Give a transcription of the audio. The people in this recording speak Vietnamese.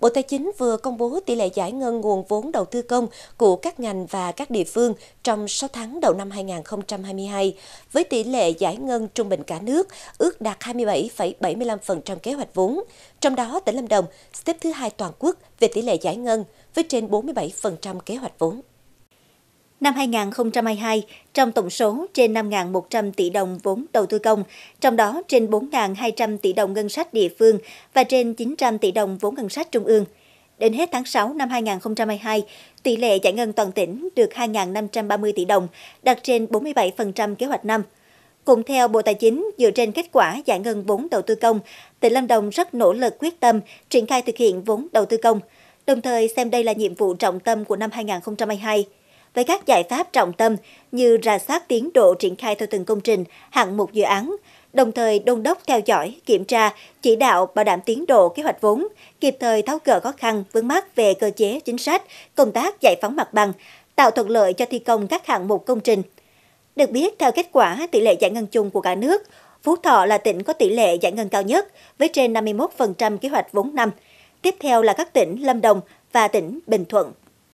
Bộ Tài chính vừa công bố tỷ lệ giải ngân nguồn vốn đầu tư công của các ngành và các địa phương trong 6 tháng đầu năm 2022, với tỷ lệ giải ngân trung bình cả nước ước đạt 27,75% kế hoạch vốn. Trong đó, tỉnh Lâm Đồng xếp thứ hai toàn quốc về tỷ lệ giải ngân với trên 47% kế hoạch vốn. Năm 2022, trong tổng số trên 5.100 tỷ đồng vốn đầu tư công, trong đó trên 4.200 tỷ đồng ngân sách địa phương và trên 900 tỷ đồng vốn ngân sách trung ương. Đến hết tháng 6 năm 2022, tỷ lệ giải ngân toàn tỉnh được 2.530 tỷ đồng, đạt trên 47% kế hoạch năm. Cùng theo Bộ Tài chính, dựa trên kết quả giải ngân vốn đầu tư công, tỉnh Lâm Đồng rất nỗ lực quyết tâm triển khai thực hiện vốn đầu tư công, đồng thời xem đây là nhiệm vụ trọng tâm của năm 2022 với các giải pháp trọng tâm như rà soát tiến độ triển khai theo từng công trình, hạng mục dự án, đồng thời đôn đốc theo dõi, kiểm tra, chỉ đạo bảo đảm tiến độ kế hoạch vốn, kịp thời tháo gỡ khó khăn vướng mắc về cơ chế chính sách, công tác giải phóng mặt bằng, tạo thuận lợi cho thi công các hạng mục công trình. Được biết, theo kết quả tỷ lệ giải ngân chung của cả nước, Phú Thọ là tỉnh có tỷ lệ giải ngân cao nhất với trên 51% kế hoạch vốn năm. Tiếp theo là các tỉnh Lâm Đồng và tỉnh Bình Thuận.